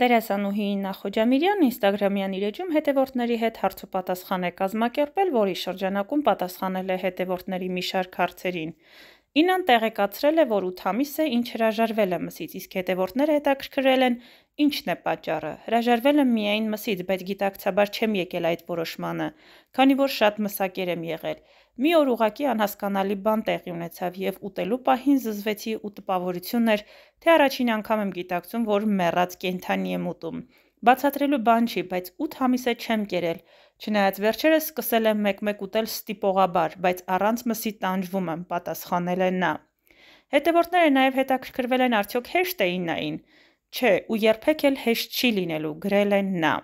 Դերասանուհի Նախոջամիրյանն Instagram-յան իր էջում հետևորդների հետ հարցոպատասխան է կազմակերպել, որի շրջանակում պատասխանել է հետևորդների մի շարք հարցերին։ Իննան տեղեկացրել է, որ 8 ամիս է ինչ հրաժարվել է մսից, իսկ հետևորդները հետաքրքրել են ինչն է պատճառը։ Հրաժարվել եմ միայն մսից, բայց գիտակցաբար չեմ եկել այդ որոշմանը, քանի որ շատ մսակեր եմ եղել։ Մի օր ուղակի անհասկանալի բան տեղի ունեցավ եւ ուտելու պահին զզվեցի ու տպավորություններ, թե առաջին անգամ եմ գիտակցում, որ մեռած կենթանի եմ ուտում։ Բացատրելու բան չի, բայց 8 ամիս է չեմ կերել։ Չնայած վերջերս սկսել եմ մեկ-մեկ ուտել ստիպողաբար, բայց առանց մսի տանջվում եմ, պատասխանել է նա։ Հետևորդները նաև հետաքրքրվել են արդյոք հեշտ էին նային։ Չէ, ու երբեք էլ հեշտ չի լինելու, գրել են նա։